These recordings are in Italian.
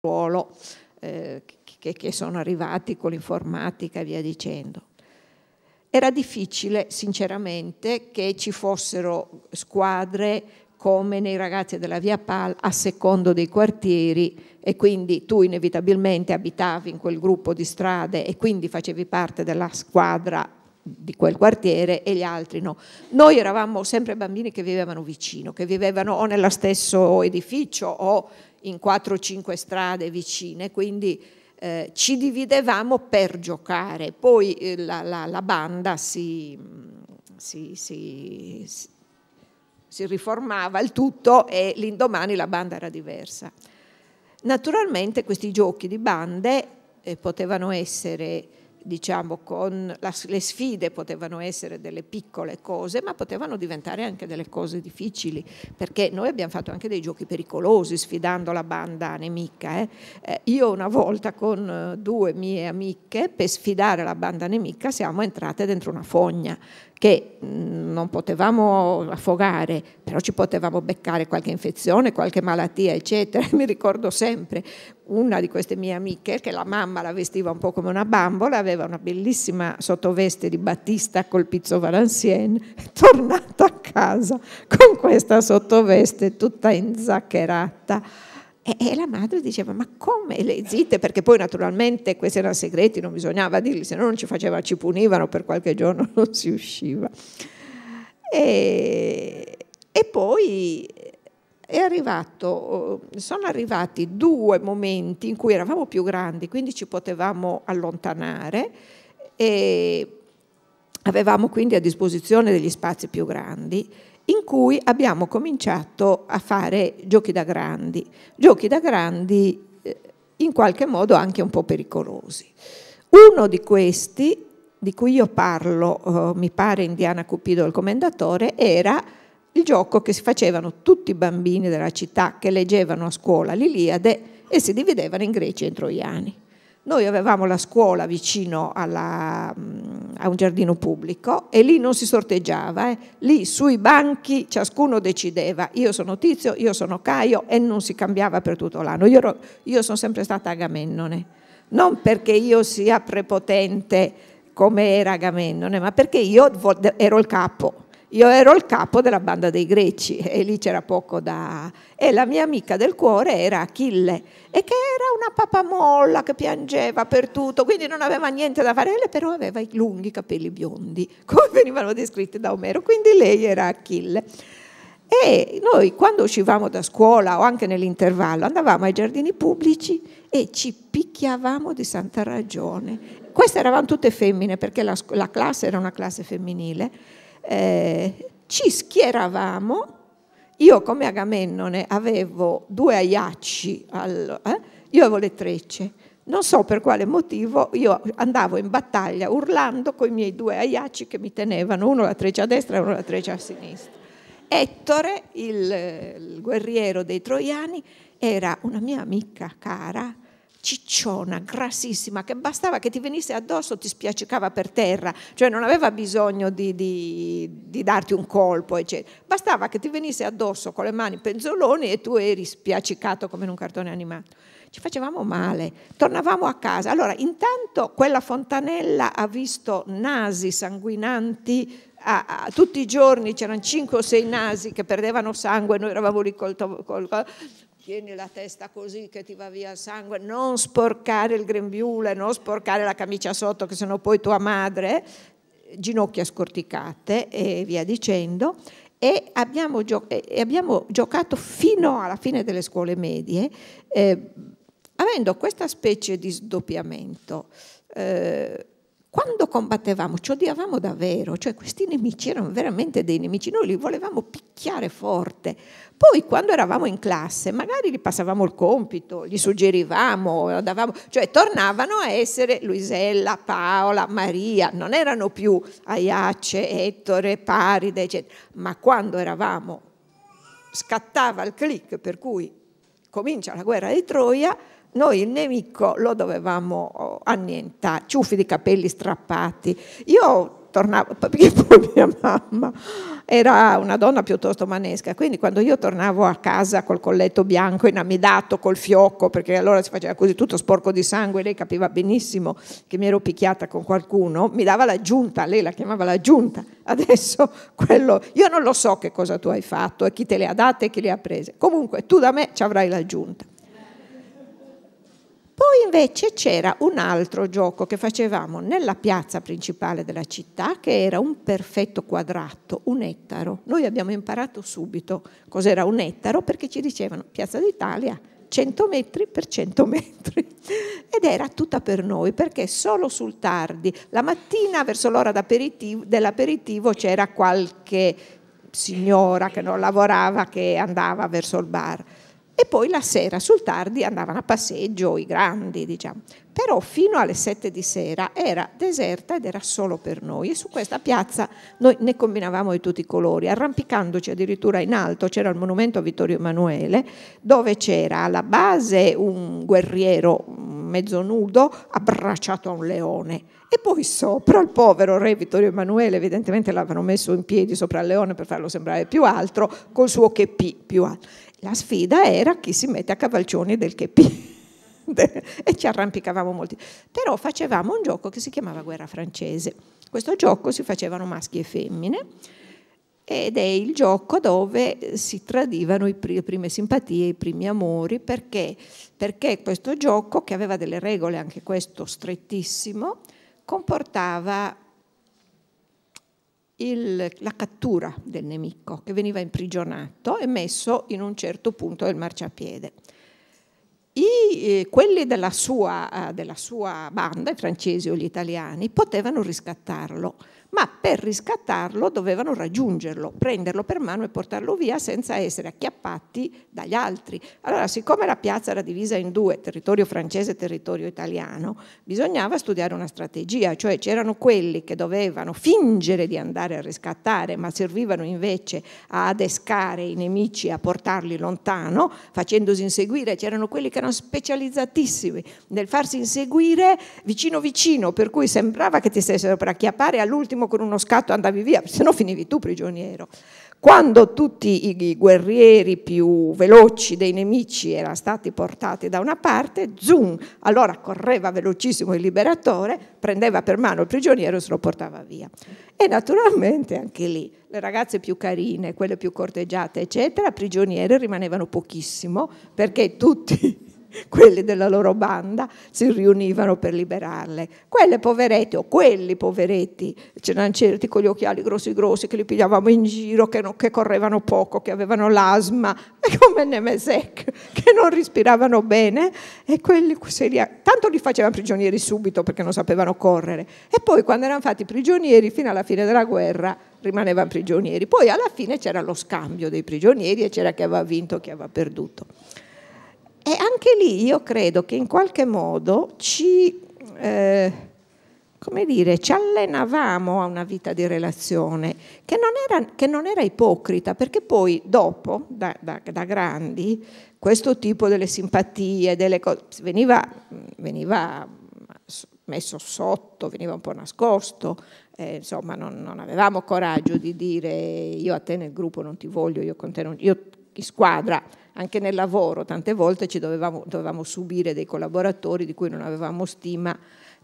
ruolo eh, che, che sono arrivati con l'informatica e via dicendo. Era difficile, sinceramente, che ci fossero squadre come nei ragazzi della Via Pal a secondo dei quartieri e quindi tu inevitabilmente abitavi in quel gruppo di strade e quindi facevi parte della squadra di quel quartiere e gli altri no. Noi eravamo sempre bambini che vivevano vicino, che vivevano o nello stesso edificio o in 4-5 strade vicine, quindi eh, ci dividevamo per giocare. Poi eh, la, la, la, banda mm, si, si, si, si, riformava il tutto e l'indomani la banda era diversa. Naturalmente questi giochi di bande eh, potevano essere diciamo, con la, le sfide potevano essere delle piccole cose, ma potevano diventare anche delle cose difficili, perché noi abbiamo fatto anche dei giochi pericolosi sfidando la banda nemica. Eh. Eh, io una volta con eh, due mie amiche, per sfidare la banda nemica, siamo entrate dentro una fogna che mm, non potevamo affogare, però ci potevamo beccare qualche infezione, qualche malattia, eccetera. Mi ricordo sempre una di queste mie amiche, che la mamma la vestiva un po' come una bambola, aveva una bellissima sottoveste di battista col pizzo Valenciennes, tornata a casa con questa sottoveste tutta inzaccherata e, e la madre diceva, ma come? le zitte, perché poi naturalmente questi erano segreti, non bisognava dirli, se no non ci facevano, ci punivano, per qualche giorno non si usciva. E, e poi arrivato, sono arrivati due momenti in cui eravamo più grandi, quindi ci potevamo allontanare e avevamo quindi a disposizione degli spazi più grandi in cui abbiamo cominciato a fare giochi da grandi, giochi da grandi eh, in qualche modo anche un po' pericolosi. Uno di questi, di cui io parlo, eh, mi pare Indiana Cupido il commendatore, era il gioco che si facevano tutti i bambini della città che leggevano a scuola l'Iliade e si dividevano in greci e in troiani. Noi avevamo la scuola vicino alla, mm, a un giardino pubblico e lì non si sorteggiava, eh. lì sui banchi ciascuno decideva, io sono Tizio, io sono Caio e non si cambiava per tutto l'anno. Io, ero, io sono sempre stata Agamennone, non perché io sia prepotente come era Agamennone, ma perché io ero il capo io ero il capo della banda dei greci e lì c'era poco da... E la mia amica del cuore era Achille e che era una papamolla che piangeva per tutto, quindi non aveva niente da fare, lei però aveva i lunghi capelli biondi, come venivano descritti da Omero, quindi lei era Achille. E noi quando uscivamo da scuola o anche nell'intervallo andavamo ai giardini pubblici e ci picchiavamo di santa ragione. Queste eravamo tutte femmine perché la, la classe era una classe femminile eh, ci schieravamo, io come Agamennone avevo due aiacci, al, eh, io avevo le trecce, non so per quale motivo io andavo in battaglia urlando con i miei due aiacci che mi tenevano, uno la treccia a destra e uno la treccia a sinistra. Ettore, il, eh, il guerriero dei troiani, era una mia amica cara, cicciona, grassissima, che bastava che ti venisse addosso ti spiaccicava per terra, cioè non aveva bisogno di, di, di darti un colpo, eccetera. bastava che ti venisse addosso con le mani penzoloni e tu eri spiaccicato come in un cartone animato. Ci facevamo male, tornavamo a casa. Allora, intanto quella fontanella ha visto nasi sanguinanti Ah, ah, tutti i giorni c'erano 5 o 6 nasi che perdevano sangue, noi eravamo lì col, col, col tieni la testa così che ti va via il sangue, non sporcare il grembiule, non sporcare la camicia sotto che sennò poi tua madre, ginocchia scorticate e via dicendo. E abbiamo, gio e abbiamo giocato fino alla fine delle scuole medie eh, avendo questa specie di sdoppiamento. Eh, quando combattevamo ci odiavamo davvero, cioè questi nemici erano veramente dei nemici, noi li volevamo picchiare forte. Poi quando eravamo in classe magari gli passavamo il compito, gli suggerivamo, davamo, cioè tornavano a essere Luisella, Paola, Maria, non erano più Aiace, Ettore, Paride, eccetera. Ma quando eravamo, scattava il click per cui comincia la guerra di Troia, noi il nemico lo dovevamo oh, annientare, ciuffi di capelli strappati. Io tornavo, perché poi mia mamma era una donna piuttosto manesca, quindi quando io tornavo a casa col colletto bianco inamidato, col fiocco, perché allora si faceva così tutto sporco di sangue, lei capiva benissimo che mi ero picchiata con qualcuno, mi dava la giunta, lei la chiamava la giunta, adesso quello, io non lo so che cosa tu hai fatto e chi te le ha date e chi le ha prese, comunque tu da me ci avrai la giunta. Poi invece c'era un altro gioco che facevamo nella piazza principale della città, che era un perfetto quadrato, un ettaro. Noi abbiamo imparato subito cos'era un ettaro perché ci dicevano Piazza d'Italia 100 metri per 100 metri ed era tutta per noi perché solo sul tardi, la mattina verso l'ora dell'aperitivo c'era qualche signora che non lavorava che andava verso il bar e poi la sera sul tardi andavano a passeggio i grandi, diciamo. Però fino alle sette di sera era deserta ed era solo per noi e su questa piazza noi ne combinavamo di tutti i colori, arrampicandoci addirittura in alto c'era il monumento a Vittorio Emanuele dove c'era alla base un guerriero mezzo nudo abbracciato a un leone e poi sopra il povero re Vittorio Emanuele, evidentemente l'avevano messo in piedi sopra il leone per farlo sembrare più alto, col suo che più alto. La sfida era chi si mette a cavalcioni del chepi e ci arrampicavamo molti. Però facevamo un gioco che si chiamava guerra francese. Questo gioco si facevano maschi e femmine ed è il gioco dove si tradivano pr le prime simpatie, i primi amori, perché? perché questo gioco, che aveva delle regole anche questo strettissimo, comportava il, la cattura del nemico che veniva imprigionato e messo in un certo punto del marciapiede. I, eh, quelli della sua, eh, della sua banda, i francesi o gli italiani, potevano riscattarlo ma per riscattarlo dovevano raggiungerlo, prenderlo per mano e portarlo via senza essere acchiappati dagli altri. Allora, siccome la piazza era divisa in due, territorio francese e territorio italiano, bisognava studiare una strategia, cioè c'erano quelli che dovevano fingere di andare a riscattare, ma servivano invece a adescare i nemici, a portarli lontano, facendosi inseguire, c'erano quelli che erano specializzatissimi nel farsi inseguire vicino vicino, per cui sembrava che ti stessero per acchiappare all'ultimo attimo con uno scatto andavi via, se no finivi tu prigioniero. Quando tutti i guerrieri più veloci dei nemici erano stati portati da una parte, zoom, allora correva velocissimo il liberatore, prendeva per mano il prigioniero e se lo portava via. E naturalmente anche lì le ragazze più carine, quelle più corteggiate, eccetera, prigioniere rimanevano pochissimo perché tutti quelli della loro banda si riunivano per liberarle. Quelle poverette, o quelli poveretti, c'erano certi con gli occhiali grossi grossi che li pigliavamo in giro, che, non, che correvano poco, che avevano l'asma, come Nemesek, che non respiravano bene, e quelli tanto li facevano prigionieri subito perché non sapevano correre, e poi quando erano fatti prigionieri fino alla fine della guerra rimanevano prigionieri. Poi alla fine c'era lo scambio dei prigionieri e c'era chi aveva vinto e chi aveva perduto. E anche lì io credo che in qualche modo ci, eh, come dire, ci allenavamo a una vita di relazione che non era, che non era ipocrita, perché poi dopo, da, da, da grandi, questo tipo delle simpatie, delle cose, veniva, veniva messo sotto, veniva un po' nascosto, eh, insomma non, non, avevamo coraggio di dire io a te nel gruppo non ti voglio, io con te non, io in squadra, anche nel lavoro, tante volte ci dovevamo, dovevamo subire dei collaboratori di cui non avevamo stima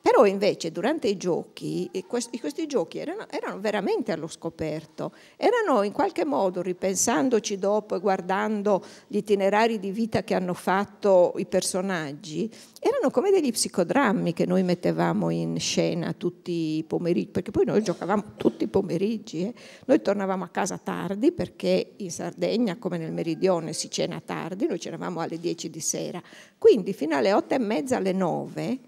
però invece durante i giochi, questi giochi erano, erano, veramente allo scoperto, erano in qualche modo, ripensandoci dopo e guardando gli itinerari di vita che hanno fatto i personaggi, erano come degli psicodrammi che noi mettevamo in scena tutti i pomeriggi, perché poi noi giocavamo tutti i pomeriggi, eh. noi tornavamo a casa tardi perché in Sardegna, come nel meridione, si cena tardi, noi c'eravamo alle 10 di sera, quindi fino alle 8 e mezza, alle 9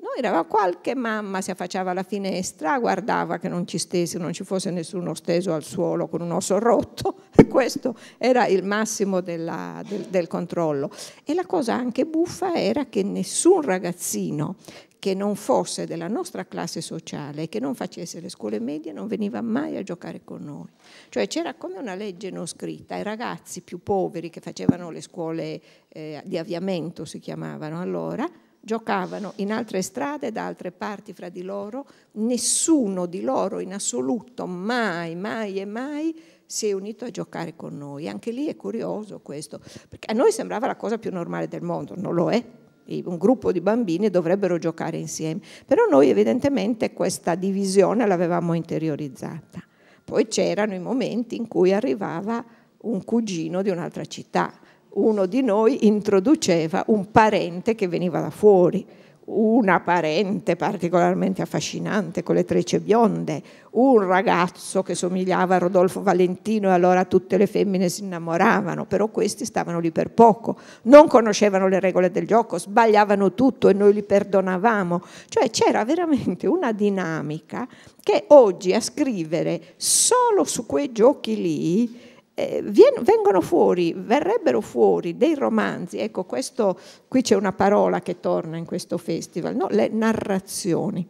noi eravamo qualche mamma, si affacciava alla finestra, guardava che non ci stesse, non ci fosse nessuno steso al suolo con un osso rotto e questo era il massimo della, del, del controllo. E la cosa anche buffa era che nessun ragazzino che non fosse della nostra classe sociale, che non facesse le scuole medie, non veniva mai a giocare con noi. Cioè c'era come una legge non scritta, i ragazzi più poveri che facevano le scuole eh, di avviamento, si chiamavano allora, giocavano in altre strade, da altre parti fra di loro, nessuno di loro in assoluto mai, mai e mai si è unito a giocare con noi. Anche lì è curioso questo, perché a noi sembrava la cosa più normale del mondo, non lo è. Un gruppo di bambini dovrebbero giocare insieme, però noi evidentemente questa divisione l'avevamo interiorizzata. Poi c'erano i momenti in cui arrivava un cugino di un'altra città uno di noi introduceva un parente che veniva da fuori, una parente particolarmente affascinante con le trecce bionde, un ragazzo che somigliava a Rodolfo Valentino e allora tutte le femmine si innamoravano, però questi stavano lì per poco, non conoscevano le regole del gioco, sbagliavano tutto e noi li perdonavamo, cioè c'era veramente una dinamica che oggi a scrivere solo su quei giochi lì eh, vengono fuori, verrebbero fuori dei romanzi, ecco questo, qui c'è una parola che torna in questo festival, no? le narrazioni.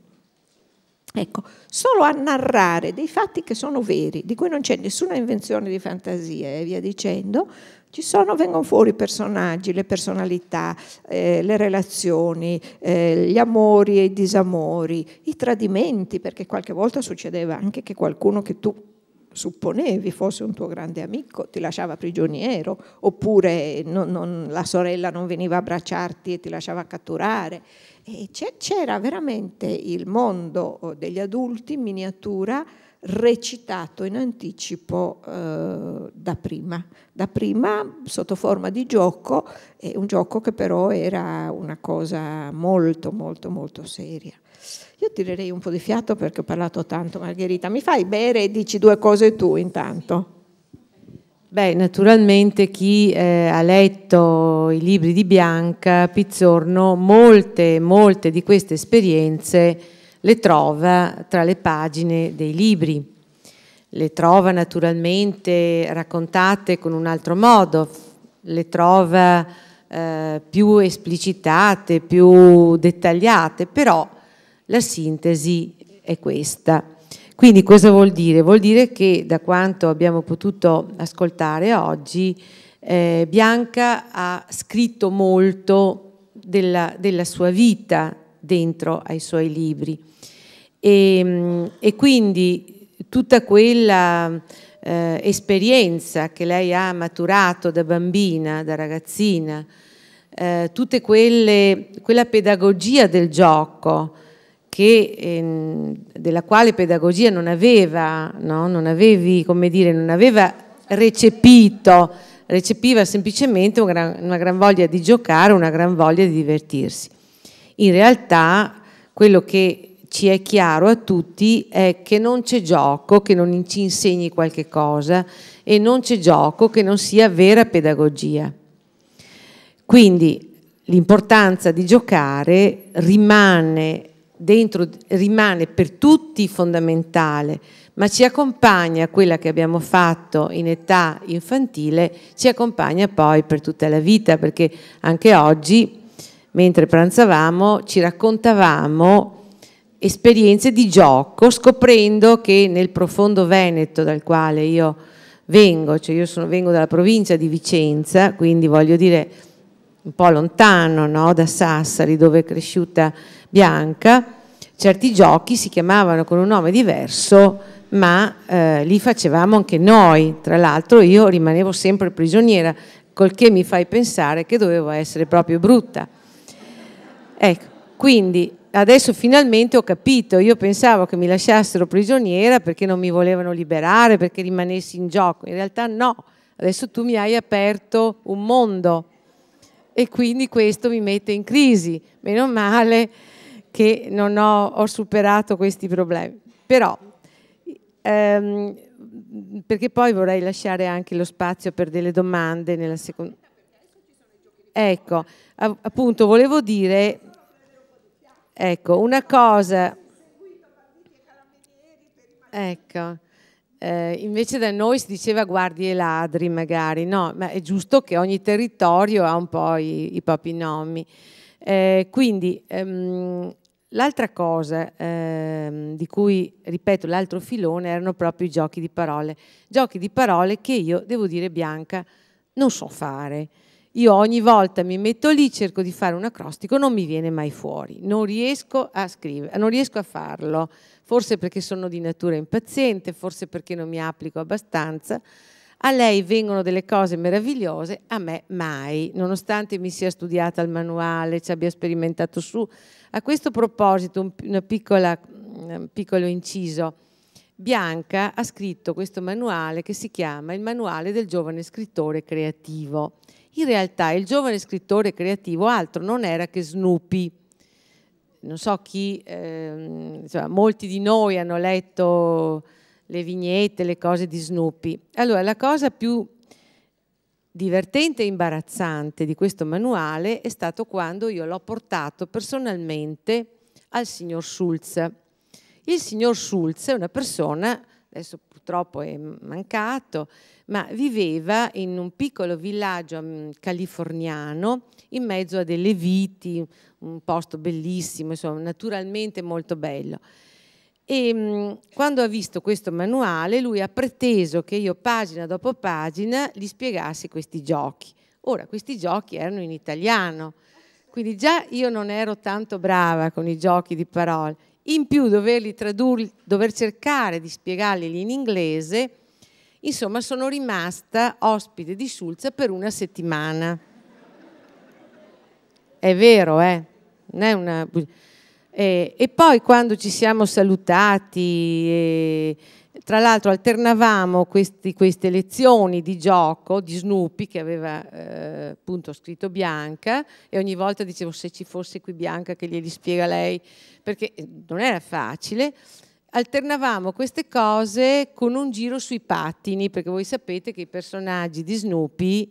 Ecco, solo a narrare dei fatti che sono veri, di cui non c'è nessuna invenzione di fantasia e eh, via dicendo, ci sono, vengono fuori i personaggi, le personalità, eh, le relazioni, eh, gli amori e i disamori, i tradimenti, perché qualche volta succedeva anche che qualcuno che tu supponevi fosse un tuo grande amico, ti lasciava prigioniero, oppure non, non, la sorella non veniva a abbracciarti e ti lasciava catturare. c'era veramente il mondo oh, degli adulti in miniatura recitato in anticipo eh, da prima, da prima sotto forma di gioco, eh, un gioco che però era una cosa molto molto molto seria. Io tirerei un po' di fiato perché ho parlato tanto, Margherita. Mi fai bere e dici due cose tu intanto. Beh, naturalmente chi eh, ha letto i libri di Bianca Pizzorno, molte, molte di queste esperienze le trova tra le pagine dei libri. Le trova naturalmente raccontate con un altro modo, le trova eh, più esplicitate, più dettagliate, però la sintesi è questa. Quindi cosa vuol dire? Vuol dire che da quanto abbiamo potuto ascoltare oggi, eh, Bianca ha scritto molto della, della, sua vita dentro ai suoi libri e, mm, e quindi tutta quella eh, esperienza che lei ha maturato da bambina, da ragazzina, eh, tutta quella pedagogia del gioco, che, eh, della quale pedagogia non aveva, no? non, avevi, dire, non aveva recepito, recepiva semplicemente una gran, una gran voglia di giocare, una gran voglia di divertirsi. In realtà quello che ci è chiaro a tutti è che non c'è gioco che non ci insegni qualche cosa e non c'è gioco che non sia vera pedagogia. Quindi l'importanza di giocare rimane dentro rimane per tutti fondamentale, ma ci accompagna quella che abbiamo fatto in età infantile, ci accompagna poi per tutta la vita, perché anche oggi, mentre pranzavamo, ci raccontavamo esperienze di gioco, scoprendo che nel profondo Veneto dal quale io vengo, cioè io sono, vengo dalla provincia di Vicenza, quindi voglio dire un po' lontano no? da Sassari, dove è cresciuta bianca, certi giochi si chiamavano con un nome diverso, ma eh, li facevamo anche noi. Tra l'altro io rimanevo sempre prigioniera, col che mi fai pensare che dovevo essere proprio brutta. Ecco, quindi adesso finalmente ho capito, io pensavo che mi lasciassero prigioniera perché non mi volevano liberare, perché rimanessi in gioco, in realtà no, adesso tu mi hai aperto un mondo e quindi questo mi mette in crisi, meno male che non ho, ho superato questi problemi. Però, ehm, perché poi vorrei lasciare anche lo spazio per delle domande nella seconda. Ecco, appunto, volevo dire, ecco, una cosa. Ecco. Eh, invece da noi si diceva guardie e ladri magari, no, ma è giusto che ogni territorio ha un po' i, i propri nomi. Eh, quindi ehm, L'altra cosa ehm, di cui, ripeto, l'altro filone erano proprio i giochi di parole. Giochi di parole che io, devo dire Bianca, non so fare. Io ogni volta mi metto lì, cerco di fare un acrostico, non mi viene mai fuori, non riesco a scrivere, non riesco a farlo, forse perché sono di natura impaziente, forse perché non mi applico abbastanza, a lei vengono delle cose meravigliose, a me mai, nonostante mi sia studiata il manuale, ci abbia sperimentato su. A questo proposito, un, piccola, un mm, piccolo inciso. Bianca ha scritto questo manuale che si chiama Il manuale del giovane scrittore creativo. In realtà il giovane scrittore creativo altro non era che Snoopy. Non so chi, eh, insomma, molti di noi hanno letto le vignette, le cose di Snoopy. Allora, la cosa più divertente e imbarazzante di questo manuale è stato quando io l'ho portato personalmente al signor Schulz. Il signor Schulz è una persona, adesso purtroppo è mancato, ma viveva in un piccolo villaggio mm, californiano in mezzo a delle viti, un posto bellissimo, insomma, naturalmente molto bello. E ehm, quando ha visto questo manuale, lui ha preteso che io pagina dopo pagina gli spiegassi questi giochi. Ora, questi giochi erano in italiano, quindi già io non ero tanto brava con i giochi di parole. In più doverli tradurli, dover cercare di spiegarli in inglese, insomma sono rimasta ospite di Sulza per una settimana. È vero, eh? Non è una... Eh, e poi quando ci siamo salutati, eh, tra l'altro alternavamo questi, queste lezioni di gioco di Snoopy che aveva eh, appunto scritto Bianca e ogni volta dicevo se ci fosse qui Bianca che glieli spiega lei, perché eh, non era facile alternavamo queste cose con un giro sui pattini, perché voi sapete che i personaggi di Snoopy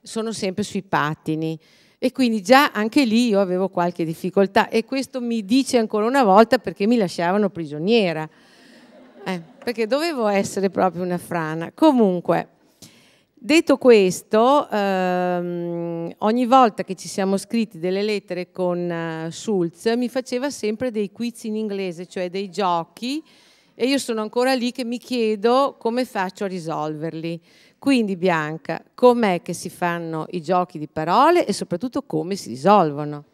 sono sempre sui pattini. E quindi già anche lì io avevo qualche difficoltà e questo mi dice ancora una volta perché mi lasciavano prigioniera, eh, perché dovevo essere proprio una frana. Comunque, detto questo, ehm, ogni volta che ci siamo scritti delle lettere con uh, eh, Schulz mi faceva sempre dei quiz in inglese, cioè dei giochi e io sono ancora lì che mi chiedo come faccio a risolverli. Quindi Bianca, com'è che si fanno i giochi di parole e soprattutto come si risolvono?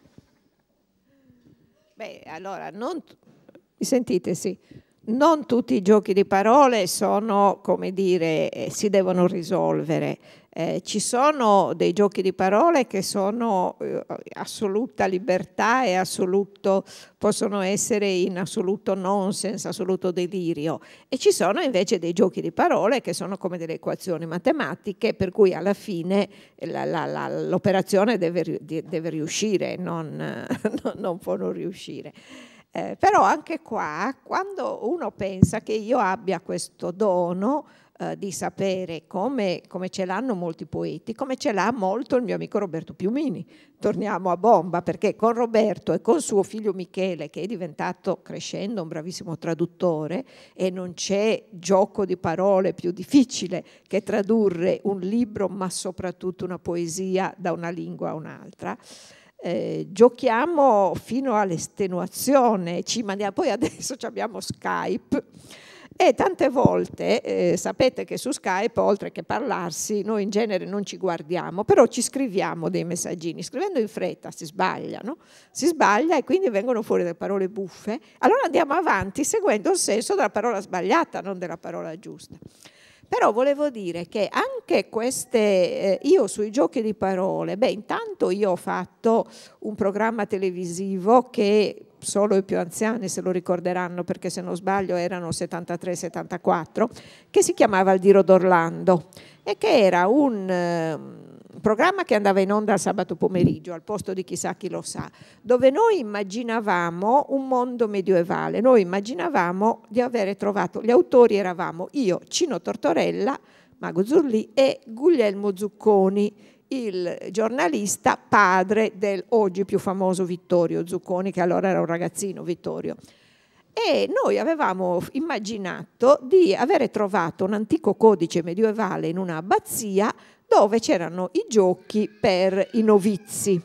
Beh, allora, non... mi sentite? Sì. Non tutti i giochi di parole sono, come dire, eh, si devono risolvere. Eh, ci sono dei giochi di parole che sono eh, assoluta libertà e assoluto, possono essere in assoluto nonsense, assoluto delirio e ci sono invece dei giochi di parole che sono come delle equazioni matematiche per cui alla fine eh, l'operazione deve, deve, riuscire, non, non può non riuscire. Eh, però anche qua, quando uno pensa che io abbia questo dono, eh, di sapere come, come ce l'hanno molti poeti, come ce l'ha molto il mio amico Roberto Piumini. Torniamo a bomba perché con Roberto e con suo figlio Michele, che è diventato crescendo un bravissimo traduttore e non c'è gioco di parole più difficile che tradurre un libro ma soprattutto una poesia da una lingua a un'altra. Eh, giochiamo fino all'estenuazione, ci mandiamo, poi adesso abbiamo Skype e tante volte, eh, sapete che su Skype, oltre che parlarsi, noi in genere non ci guardiamo, però ci scriviamo dei messaggini. Scrivendo in fretta si sbaglia, no? Si sbaglia e quindi vengono fuori delle parole buffe. Allora andiamo avanti seguendo il senso della parola sbagliata, non della parola giusta. Però volevo dire che anche queste, eh, io sui giochi di parole, beh intanto io ho fatto un programma televisivo che solo i più anziani se lo ricorderanno perché se non sbaglio erano 73-74, che si chiamava Il Diro d'Orlando e che era un ehm, programma che andava in onda sabato pomeriggio al posto di chissà chi lo sa, dove noi immaginavamo un mondo medievale, noi immaginavamo di avere trovato, gli autori eravamo io, Cino Tortorella, Mago Zurli e Guglielmo Zucconi il giornalista padre del oggi più famoso Vittorio Zucconi, che allora era un ragazzino Vittorio. E noi avevamo immaginato di avere trovato un antico codice medievale in un'abbazia dove c'erano i giochi per i novizi.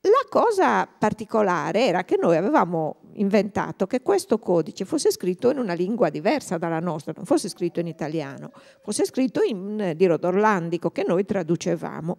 La cosa particolare era che noi avevamo inventato che questo codice fosse scritto in una lingua diversa dalla nostra, non fosse scritto in italiano, fosse scritto in dirodorlandico che noi traducevamo.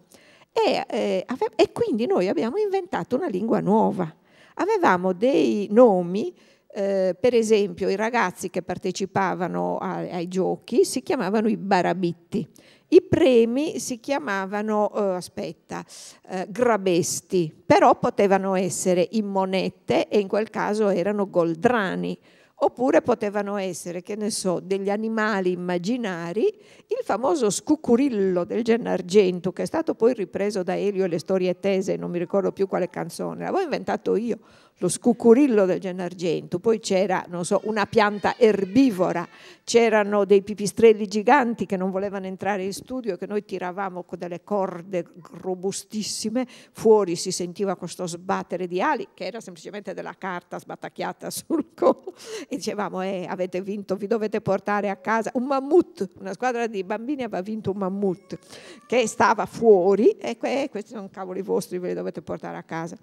E, eh, e quindi noi abbiamo inventato una lingua nuova. Avevamo dei nomi eh, per esempio i ragazzi che partecipavano a, ai giochi si chiamavano i barabitti i premi si chiamavano, eh, aspetta, eh, grabesti, però potevano essere in monete e in quel caso erano goldrani, oppure potevano essere, che ne so, degli animali immaginari, il famoso scucurillo del Gennargentu, che è stato poi ripreso da Elio e le storie tese, non mi ricordo più quale canzone, l'avevo inventato io, lo scucurillo del Gennargento, poi c'era so, una pianta erbivora, c'erano dei pipistrelli giganti che non volevano entrare in studio e che noi tiravamo con delle corde robustissime, fuori si sentiva questo sbattere di ali che era semplicemente della carta sbatacchiata sul collo e dicevamo eh, avete vinto, vi dovete portare a casa un mammut, una squadra di bambini aveva vinto un mammut che stava fuori e eh, questi sono cavoli vostri, ve li dovete portare a casa.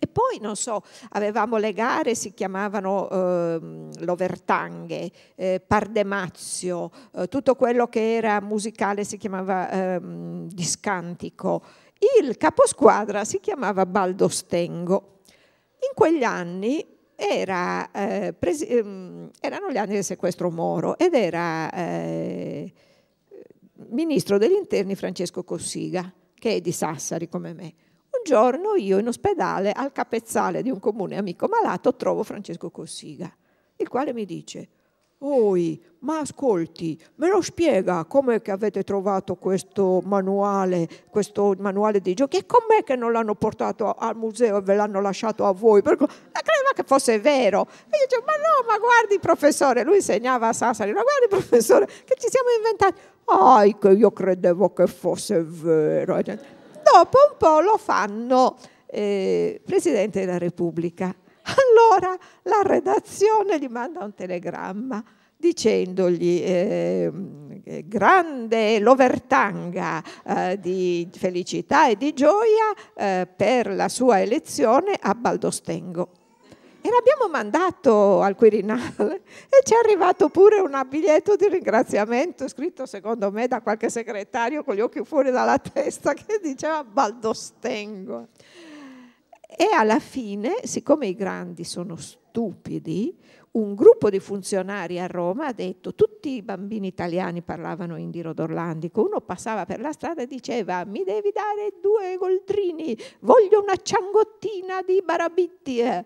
E poi, non so, avevamo le gare, si chiamavano eh, Lovertanghe, eh, Pardemazio, eh, tutto quello che era musicale si chiamava eh, Discantico. Il caposquadra si chiamava Baldostengo. In quegli anni era, eh, ehm, erano gli anni del sequestro Moro ed era eh, ministro degli interni Francesco Cossiga, che è di Sassari come me. Un giorno io in ospedale al capezzale di un comune amico malato trovo Francesco Cossiga, il quale mi dice Oi, ma ascolti, me lo spiega come che avete trovato questo manuale, questo manuale dei giochi e com'è che non l'hanno portato al museo e ve l'hanno lasciato a voi? Perché credeva che fosse vero. E io dicevo, ma no, ma guardi professore, lui insegnava a Sassari, ma guardi professore, che ci siamo inventati. Ah, che io credevo che fosse vero. Cioè, dopo un po' lo fanno eh, Presidente della Repubblica. Allora la redazione gli manda un telegramma dicendogli eh, grande l'overtanga eh, di felicità e di gioia eh, per la sua elezione a Baldostengo. E l'abbiamo mandato al Quirinale e ci è arrivato pure un biglietto di ringraziamento scritto secondo me da qualche segretario con gli occhi fuori dalla testa che diceva Baldostengo. E alla fine, siccome i grandi sono stupidi, un gruppo di funzionari a Roma ha detto, tutti i bambini italiani parlavano indiro d'orlandico, uno passava per la strada e diceva mi devi dare due goldrini, voglio una ciangottina di barabittie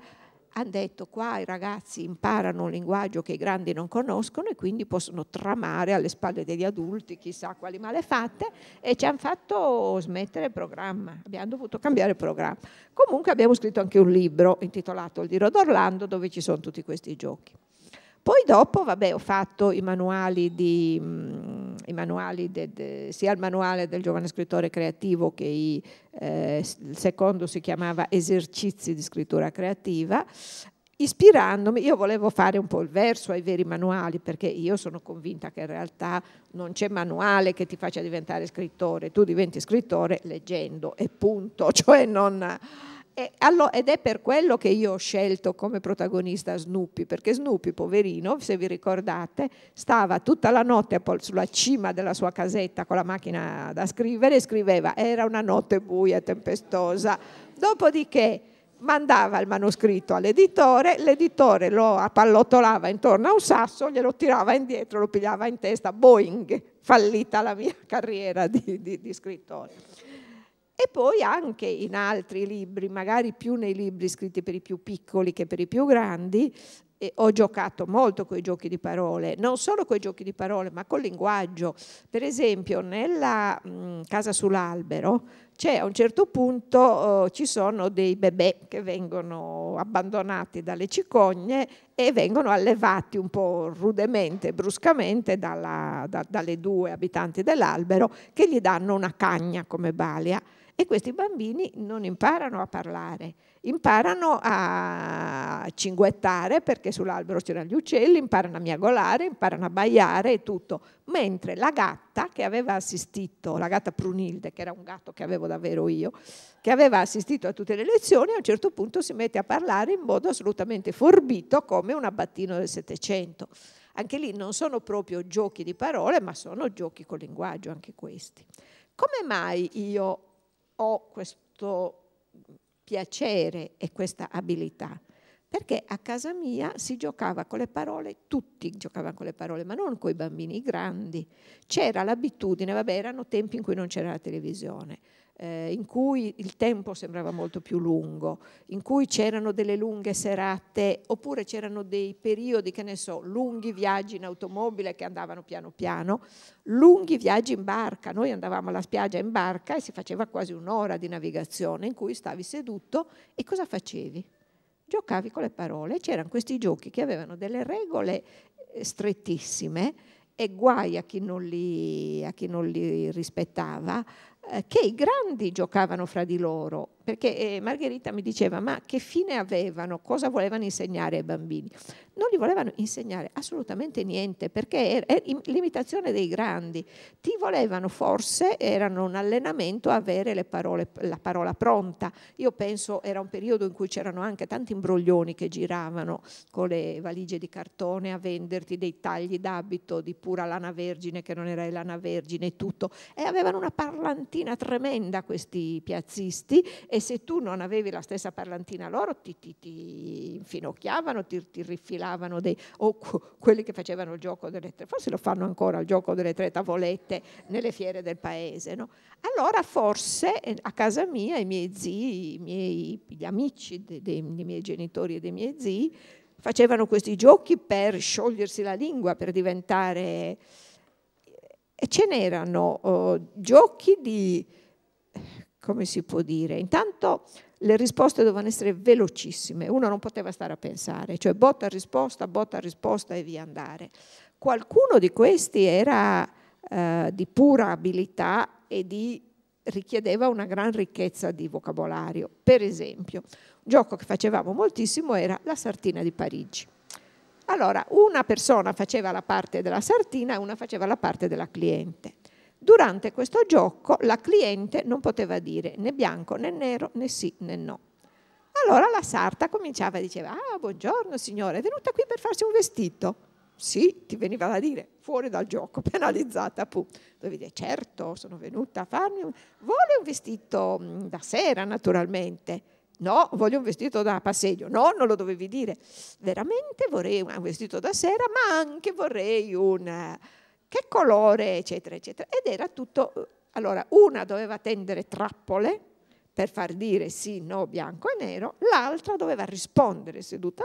hanno detto qua i ragazzi imparano un linguaggio che i grandi non conoscono e quindi possono tramare alle spalle degli adulti chissà quali malefatte e ci hanno fatto smettere il programma, abbiamo dovuto cambiare il programma. Comunque abbiamo scritto anche un libro intitolato Il Diro d'Orlando dove ci sono tutti questi giochi. Poi dopo, vabbè, ho fatto i manuali, di, mh, mm, i manuali de, de, sia il manuale del giovane scrittore creativo che i, eh, il secondo si chiamava Esercizi di scrittura creativa, ispirandomi, io volevo fare un po' il verso ai veri manuali, perché io sono convinta che in realtà non c'è manuale che ti faccia diventare scrittore, tu diventi scrittore leggendo e punto, cioè non ed è per quello che io ho scelto come protagonista Snoopy, perché Snoopy, poverino, se vi ricordate, stava tutta la notte sulla cima della sua casetta con la macchina da scrivere e scriveva era una notte buia e tempestosa. Dopodiché mandava il manoscritto all'editore, l'editore lo appallottolava intorno a un sasso, glielo tirava indietro, lo pigliava in testa, boing, fallita la mia carriera di, di, di scrittore. E poi anche in altri libri, magari più nei libri scritti per i più piccoli che per i più grandi, e ho giocato molto con i giochi di parole, non solo con i giochi di parole, ma col linguaggio. Per esempio, nella mh, mm, Casa sull'albero c'è a un certo punto eh, ci sono dei bebè che vengono abbandonati dalle cicogne e vengono allevati un po' rudemente, bruscamente dalla, da, dalle due abitanti dell'albero che gli danno una cagna come balia. E questi bambini non imparano a parlare, imparano a cinguettare perché sull'albero c'erano gli uccelli, imparano a miagolare, imparano a baiare e tutto. Mentre la gatta che aveva assistito, la gatta Prunilde, che era un gatto che avevo davvero io, che aveva assistito a tutte le lezioni, a un certo punto si mette a parlare in modo assolutamente forbito come un abbattino del Settecento. Anche lì non sono proprio giochi di parole, ma sono giochi col linguaggio, anche questi. Come mai io ho questo piacere e questa abilità? Perché a casa mia si giocava con le parole, tutti giocavano con le parole, ma non con i bambini, i grandi. C'era l'abitudine, vabbè, erano tempi in cui non c'era la televisione eh, in cui il tempo sembrava molto più lungo, in cui c'erano delle lunghe serate, oppure c'erano dei periodi, che ne so, lunghi viaggi in automobile che andavano piano piano, lunghi viaggi in barca. Noi andavamo alla spiaggia in barca e si faceva quasi un'ora di navigazione in cui stavi seduto e cosa facevi? Giocavi con le parole. C'erano questi giochi che avevano delle regole eh, strettissime e guai a chi non li, a chi non li rispettava. Eh, che i grandi giocavano fra di loro, perché eh, Margherita mi diceva ma che fine avevano, cosa volevano insegnare ai bambini? Non gli volevano insegnare assolutamente niente, perché era, er-, l'imitazione dei grandi, ti volevano forse, erano un allenamento, avere parole, la parola pronta. Io penso era un periodo in cui c'erano anche tanti imbroglioni che giravano con le valigie di cartone a venderti dei tagli d'abito di pura lana vergine che non era lana vergine e tutto, e avevano una parlantina parlantina tremenda questi piazzisti e se tu non avevi la stessa parlantina loro ti, ti, ti infinocchiavano, ti, ti rifilavano dei, o quelli che facevano il gioco delle tre, forse lo fanno ancora il gioco delle tre tavolette nelle fiere del paese. No? Allora forse eh, a casa mia i miei zii, i miei, gli amici dei, dei, dei miei genitori e dei miei zii facevano questi giochi per sciogliersi la lingua, per diventare e ce n'erano eh, giochi di, come si può dire, intanto le risposte dovevano essere velocissime, uno non poteva stare a pensare, cioè botta risposta, botta risposta e via andare. Qualcuno di questi era eh, di pura abilità e di, richiedeva una gran ricchezza di vocabolario. Per esempio, un gioco che facevamo moltissimo era la sartina di Parigi. Allora, una persona faceva la parte della sartina e una faceva la parte della cliente. Durante questo gioco la cliente non poteva dire né bianco né nero né sì né no. Allora la sarta cominciava e diceva, ah buongiorno signore, è venuta qui per farsi un vestito? Sì, ti veniva da dire, fuori dal gioco, penalizzata Puh. Dovevi dire, certo, sono venuta a farmi un... Vuole un vestito da sera naturalmente? No, voglio un vestito da passeggio. No, non lo dovevi dire. Veramente vorrei un vestito da sera, ma anche vorrei un... Eh, che colore, eccetera, eccetera. Ed era tutto... Eh, allora, una doveva tendere trappole per far dire sì, no, bianco e nero, l'altra doveva rispondere seduta